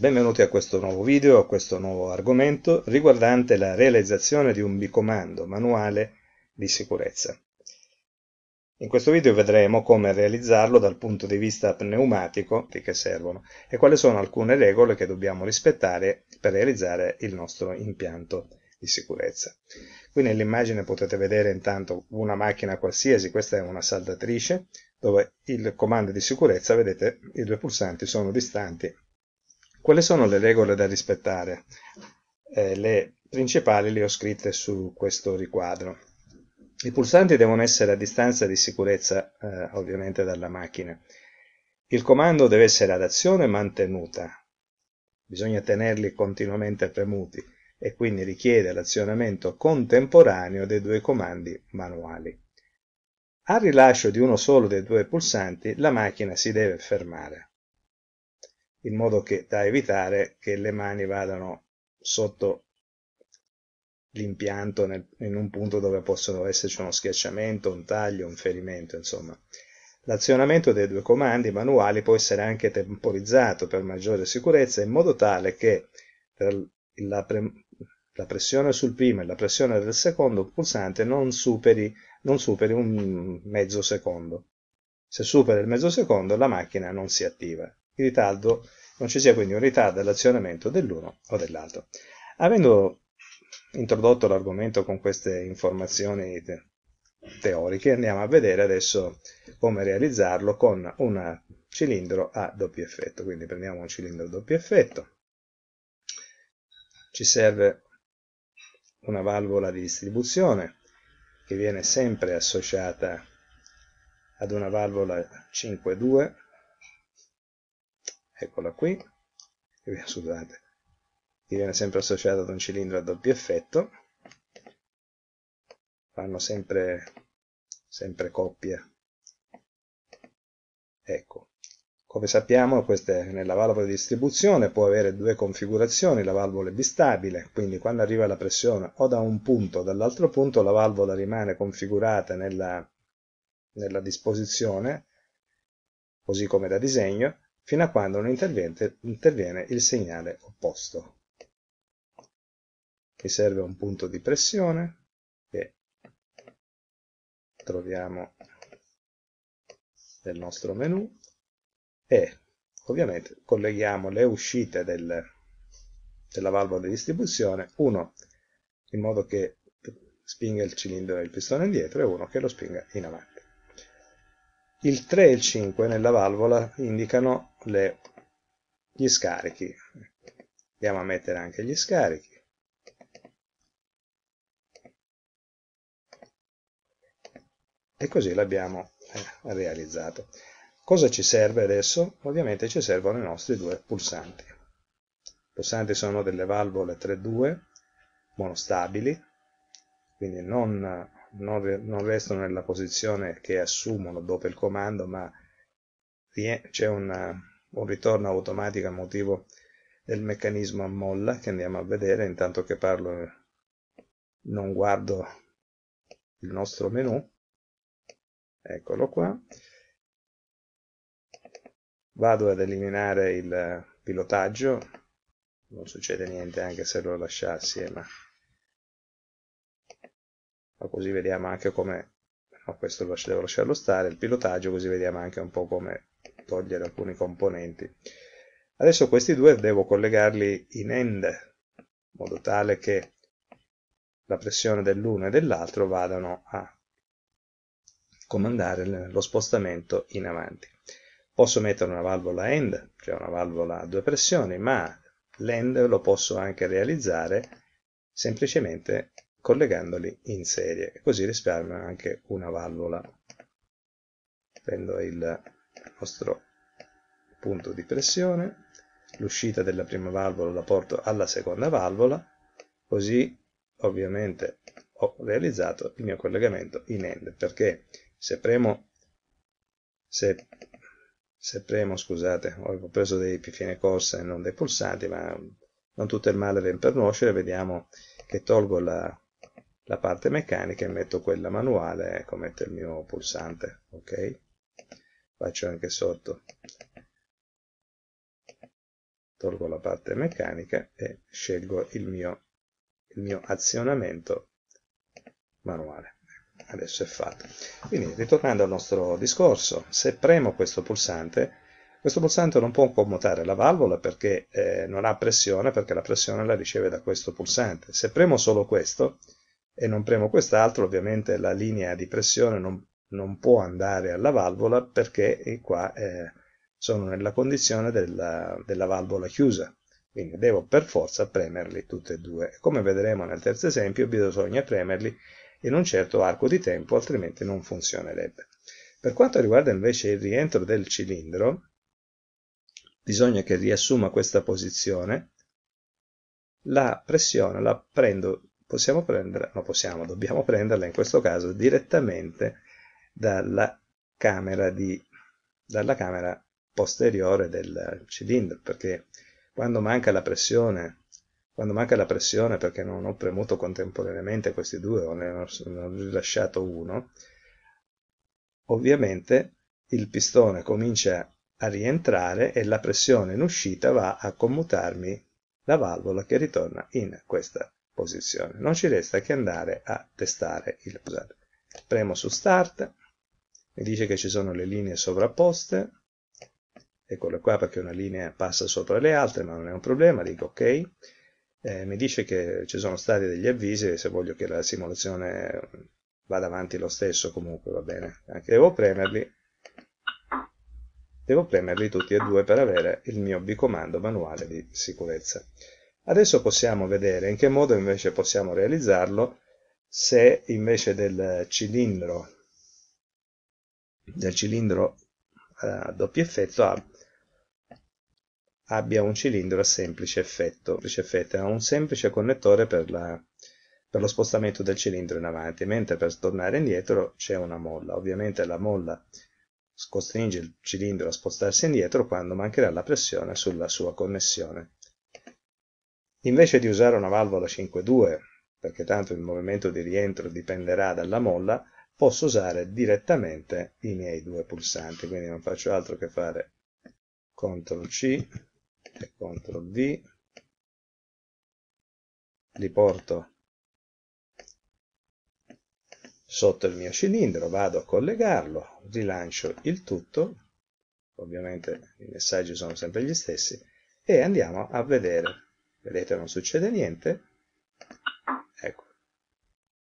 Benvenuti a questo nuovo video, a questo nuovo argomento riguardante la realizzazione di un bicomando manuale di sicurezza. In questo video vedremo come realizzarlo dal punto di vista pneumatico di che servono e quali sono alcune regole che dobbiamo rispettare per realizzare il nostro impianto di sicurezza. Qui nell'immagine potete vedere intanto una macchina qualsiasi, questa è una saldatrice, dove il comando di sicurezza, vedete, i due pulsanti sono distanti quali sono le regole da rispettare? Eh, le principali le ho scritte su questo riquadro. I pulsanti devono essere a distanza di sicurezza, eh, ovviamente, dalla macchina. Il comando deve essere ad azione mantenuta. Bisogna tenerli continuamente premuti e quindi richiede l'azionamento contemporaneo dei due comandi manuali. Al rilascio di uno solo dei due pulsanti la macchina si deve fermare in modo che, da evitare che le mani vadano sotto l'impianto in un punto dove possono esserci uno schiacciamento, un taglio, un ferimento, insomma. L'azionamento dei due comandi manuali può essere anche temporizzato per maggiore sicurezza in modo tale che la, pre, la, pressione sul primo e la pressione del secondo pulsante non superi, non superi un mezzo secondo. Se supera il mezzo secondo la macchina non si attiva. Il ritardo non ci sia quindi un ritardo all'azionamento dell'uno o dell'altro. Avendo introdotto l'argomento con queste informazioni te teoriche, andiamo a vedere adesso come realizzarlo con un cilindro a doppio effetto. Quindi prendiamo un cilindro a doppio effetto, ci serve una valvola di distribuzione che viene sempre associata ad una valvola 5.2 eccola qui, eh, scusate, gli viene sempre associata ad un cilindro a doppio effetto, fanno sempre, sempre coppie. Ecco, come sappiamo questa è nella valvola di distribuzione può avere due configurazioni, la valvola è bistabile, quindi quando arriva la pressione o da un punto o dall'altro punto la valvola rimane configurata nella, nella disposizione, così come da disegno, fino a quando non interviene il segnale opposto, che serve un punto di pressione che troviamo nel nostro menu e ovviamente colleghiamo le uscite del, della valvola di distribuzione, uno in modo che spinga il cilindro e il pistone indietro e uno che lo spinga in avanti. Il 3 e il 5 nella valvola indicano le, gli scarichi. Andiamo a mettere anche gli scarichi. E così l'abbiamo eh, realizzato. Cosa ci serve adesso? Ovviamente ci servono i nostri due pulsanti. I pulsanti sono delle valvole 3-2 monostabili, quindi non non, re- non restano nella posizione che assumono dopo il comando, ma rie- c'è una, un ritorno automatico a motivo del meccanismo a molla che andiamo a vedere intanto che parlo non guardo il nostro menu eccolo qua vado ad eliminare il pilotaggio non succede niente anche se lo lasciassi ma ma così vediamo anche come no, questo lo devo lasciarlo stare, il pilotaggio, così vediamo anche un po' come togliere alcuni componenti. Adesso questi due devo collegarli in end, in modo tale che la pressione dell'uno e dell'altro vadano a comandare lo spostamento in avanti. Posso mettere una valvola end, cioè una valvola a due pressioni, ma l'end lo posso anche realizzare semplicemente collegandoli in serie e così risparmio anche una valvola. Prendo il nostro punto di pressione, l'uscita della prima valvola la porto alla seconda valvola, così ovviamente ho realizzato il mio collegamento in end, perché se premo, se, se premo scusate, ho preso dei pifine corsa e non dei pulsanti, ma non tutto il male ven per nuocere, vediamo che tolgo la la parte meccanica e metto quella manuale ecco metto il mio pulsante ok faccio anche sotto tolgo la parte meccanica e scelgo il mio, il mio azionamento manuale adesso è fatto quindi ritornando al nostro discorso se premo questo pulsante questo pulsante non può commutare la valvola perché eh, non ha pressione, perché la pressione la riceve da questo pulsante. Se premo solo questo, e non premo quest'altro, ovviamente la linea di pressione non, non può andare alla valvola perché eh, qua eh, sono nella condizione della, della valvola chiusa quindi devo per forza premerli tutti e due. Come vedremo nel terzo esempio, bisogna premerli in un certo arco di tempo, altrimenti non funzionerebbe. Per quanto riguarda invece il rientro del cilindro, bisogna che riassuma questa posizione, la pressione la prendo possiamo prenderla, no possiamo, dobbiamo prenderla in questo caso direttamente dalla camera, di, dalla camera posteriore del cilindro, perché quando manca la pressione, quando manca la pressione perché non ho premuto contemporaneamente questi due o ne ho, ne ho rilasciato uno, ovviamente il pistone comincia a rientrare e la pressione in uscita va a commutarmi la valvola che ritorna in questa posizione. Non ci resta che andare a testare il browser. Premo su Start, mi dice che ci sono le linee sovrapposte, eccole qua perché una linea passa sopra le altre, ma non è un problema, dico ok. Eh, mi dice che ci sono stati degli avvisi, se voglio che la simulazione vada avanti lo stesso comunque, va bene. Anche devo premerli, devo premerli tutti e due per avere il mio bicomando manuale di sicurezza. Adesso possiamo vedere in che modo invece possiamo realizzarlo se invece del cilindro, del cilindro eh, a doppio effetto a, abbia un cilindro a semplice effetto, semplice effetto ha un semplice connettore per, la, per lo spostamento del cilindro in avanti, mentre per tornare indietro c'è una molla. Ovviamente la molla costringe il cilindro a spostarsi indietro quando mancherà la pressione sulla sua connessione invece di usare una valvola 5.2 perché tanto il movimento di rientro dipenderà dalla molla posso usare direttamente i miei due pulsanti quindi non faccio altro che fare CTRL C e CTRL V li porto sotto il mio cilindro, vado a collegarlo, rilancio il tutto, ovviamente i messaggi sono sempre gli stessi, e andiamo a vedere Vedete, non succede niente. Ecco.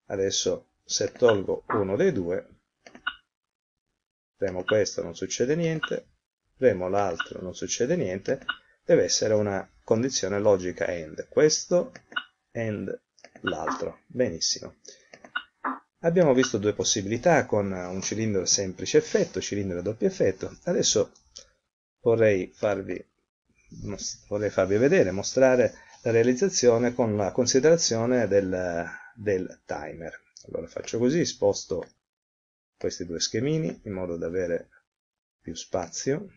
Adesso se tolgo uno dei due, premo questo, non succede niente, premo l'altro, non succede niente, deve essere una condizione logica end Questo AND l'altro. Benissimo. Abbiamo visto due possibilità con un cilindro semplice effetto, cilindro a doppio effetto. Adesso vorrei farvi vorrei farvi vedere, mostrare la realizzazione con la considerazione del, del timer. Allora faccio così, sposto questi due schemini in modo da avere più spazio.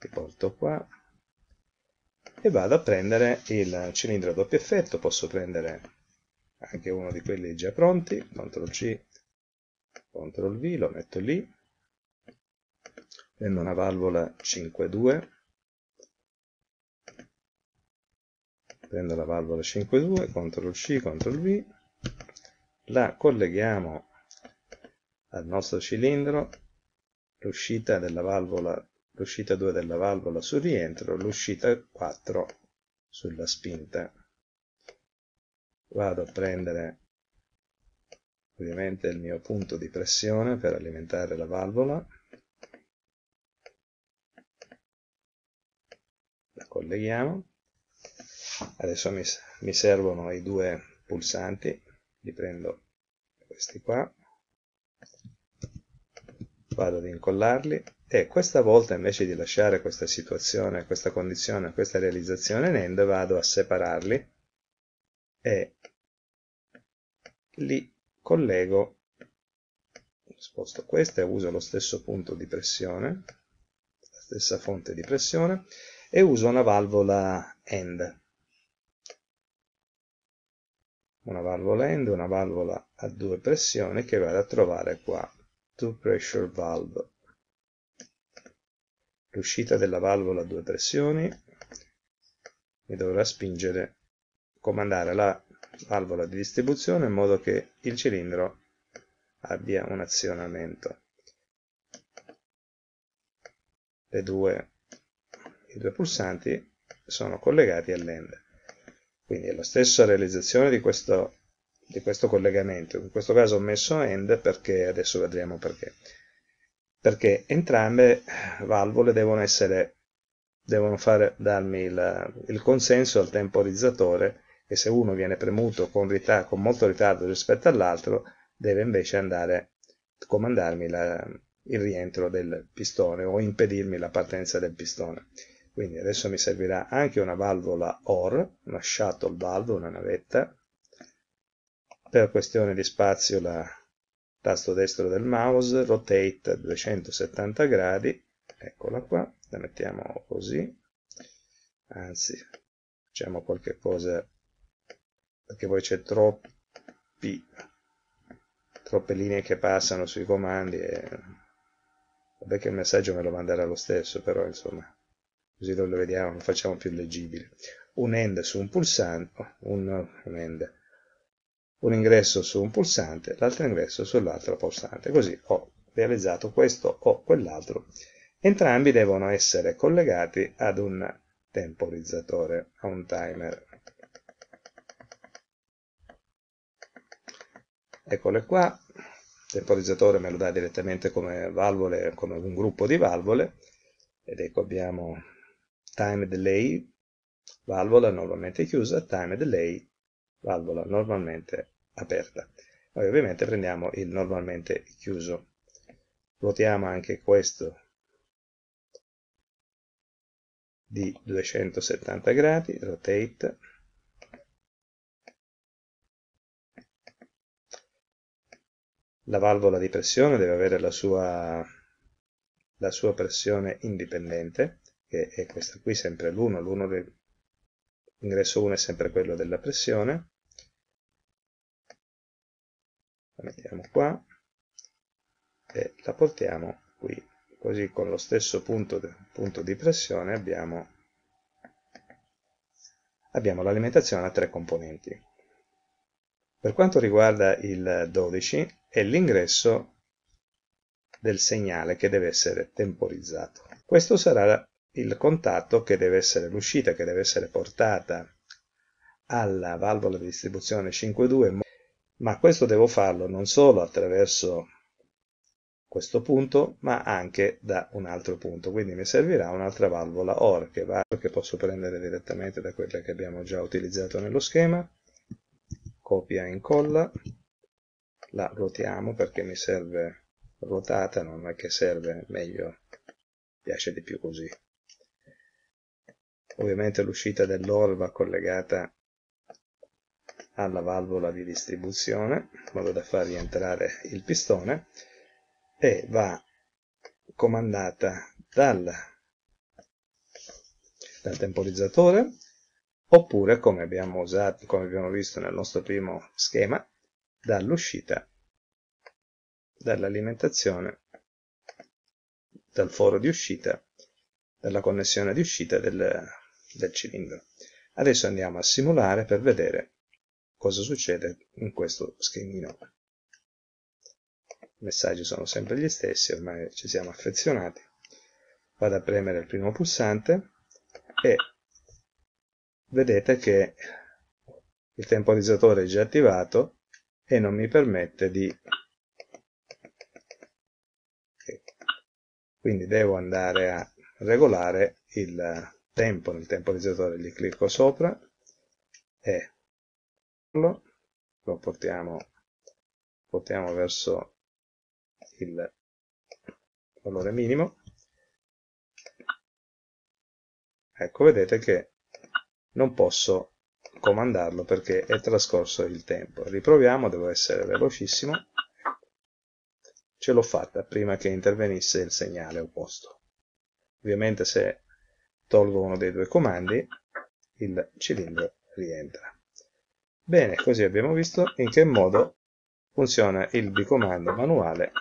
Ti porto qua e vado a prendere il cilindro a doppio effetto, posso prendere anche uno di quelli già pronti, CTRL C CTRL V, lo metto lì, prendo una valvola 5.2, prendo la valvola 5.2, CTRL C, CTRL V, la colleghiamo al nostro cilindro, l'uscita 2 della valvola sul rientro, l'uscita 4 sulla spinta. Vado a prendere ovviamente il mio punto di pressione per alimentare la valvola la colleghiamo adesso mi, mi servono i due pulsanti li prendo questi qua vado ad incollarli e questa volta invece di lasciare questa situazione, questa condizione, questa realizzazione in end vado a separarli e li collego sposto questa e uso lo stesso punto di pressione la stessa fonte di pressione e uso una valvola end una valvola end una valvola a due pressioni che vado a trovare qua two pressure valve l'uscita della valvola a due pressioni mi dovrà spingere comandare la valvola di distribuzione in modo che il cilindro abbia un azionamento. Due, I due pulsanti sono collegati all'end. Quindi è la stessa realizzazione di questo, di questo collegamento. In questo caso ho messo end perché adesso vedremo perché. Perché entrambe valvole devono essere devono fare, darmi il, il consenso al temporizzatore che se uno viene premuto con, rit- con molto ritardo rispetto all'altro, deve invece andare a comandarmi la, il rientro del pistone o impedirmi la partenza del pistone. Quindi adesso mi servirà anche una valvola OR, una shuttle valve, una navetta. Per questione di spazio la tasto destro del mouse, rotate 270 gradi, eccola qua, la mettiamo così, anzi facciamo qualche cosa perché poi c'è troppi troppe linee che passano sui comandi e vabbè che il messaggio me lo manderà lo stesso però insomma così lo vediamo lo facciamo più leggibile un end su un pulsante un, un end un ingresso su un pulsante, l'altro ingresso sull'altro pulsante. Così ho realizzato questo o quell'altro. Entrambi devono essere collegati ad un temporizzatore, a un timer. eccole qua, il temporizzatore me lo dà direttamente come valvole, come un gruppo di valvole, ed ecco abbiamo time delay, valvola normalmente chiusa, time delay, valvola normalmente aperta. Noi ovviamente prendiamo il normalmente chiuso. Ruotiamo anche questo di 270 gradi, rotate, la valvola di pressione deve avere la sua, la sua pressione indipendente, che è questa qui, sempre l'1, l'ingresso 1 è sempre quello della pressione, la mettiamo qua e la portiamo qui, così con lo stesso punto, punto di pressione abbiamo, abbiamo l'alimentazione a tre componenti. Per quanto riguarda il 12 è l'ingresso del segnale che deve essere temporizzato. Questo sarà il contatto che deve essere l'uscita, che deve essere portata alla valvola di distribuzione 5.2, ma questo devo farlo non solo attraverso questo punto, ma anche da un altro punto, quindi mi servirà un'altra valvola OR che, va, che posso prendere direttamente da quella che abbiamo già utilizzato nello schema, copia e incolla la ruotiamo perché mi serve ruotata non è che serve meglio piace di più così ovviamente l'uscita dell'OR va collegata alla valvola di distribuzione in modo da far rientrare il pistone e va comandata dal, dal temporizzatore oppure, come abbiamo, usato, come abbiamo visto nel nostro primo schema, dall'uscita dall'alimentazione, dal foro di uscita, dalla connessione di uscita del, del cilindro. Adesso andiamo a simulare per vedere cosa succede in questo schemino. I messaggi sono sempre gli stessi, ormai ci siamo affezionati. Vado a premere il primo pulsante e vedete che il temporizzatore è già attivato e non mi permette di quindi devo andare a regolare il tempo nel temporizzatore gli clicco sopra e lo portiamo, portiamo verso il valore minimo ecco vedete che non posso comandarlo perché è trascorso il tempo. Riproviamo, devo essere velocissimo. Ce l'ho fatta prima che intervenisse il segnale opposto. Ovviamente se tolgo uno dei due comandi, il cilindro rientra. Bene, così abbiamo visto in che modo funziona il bicomando manuale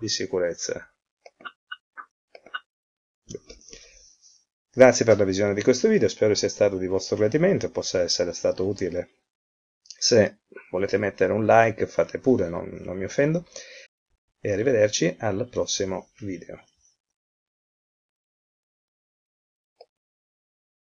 di sicurezza Grazie per la visione di questo video, spero sia stato di vostro gradimento e possa essere stato utile. Se volete mettere un like fate pure, non, non mi offendo, e arrivederci al prossimo video.